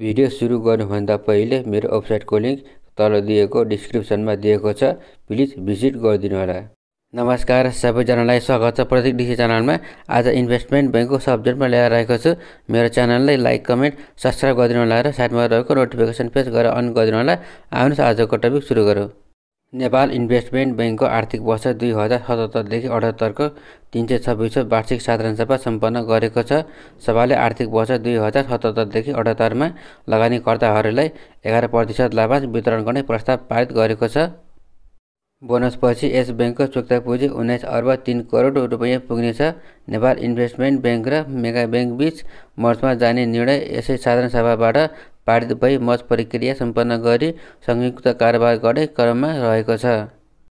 video सुरु गर्नुभन्दा पहिले मेरो वेबसाइटको लिङ्क तल दिएको डिस्क्रिप्सनमा दिएको छ प्लिज भिजिट गरिदिनु होला नमस्कार सबैजनालाई स्वागत छ प्रत्येक डिसी च्यानलमा आज इन्भेस्टमेन्ट ब्याङ्कको सब्जेक्टमा ल्याएर आएको छु मेरो च्यानललाई लाइक कमेन्ट सब्सक्राइब गरिदिनु होला र साथमा रहेको नोटिफिकेसन पेज गरेर अन गरिदिनु होला आउनुहोस् आजको टपिक सुरु गरौँ नेपाल इन्भेस्टमेन्ट ब्याङ्कको आर्थिक वर्ष दुई हजार सतहत्तरदेखि अठहत्तरको तिन सय छब्बिसौँ वार्षिक साधारण सभा सम्पन्न गरेको छ सभाले आर्थिक वर्ष दुई हजार सतहत्तरदेखि अठहत्तरमा लगानीकर्ताहरूलाई एघार प्रतिशत लाभांश वितरण गर्ने प्रस्ताव पारित गरेको छ बोनसपछि यस ब्याङ्कको चुक्ता पुँजी उन्नाइस अर्ब तिन करोड रुपियाँ पुग्नेछ नेपाल इन्भेस्टमेन्ट ब्याङ्क र मेगा ब्याङ्क बिच मर्चमा जाने निर्णय यसै साधारण सभाबाट पारित भई मत प्रक्रिया सम्पन्न गरी संयुक्त कारोबार गर्ने क्रममा रहेको छ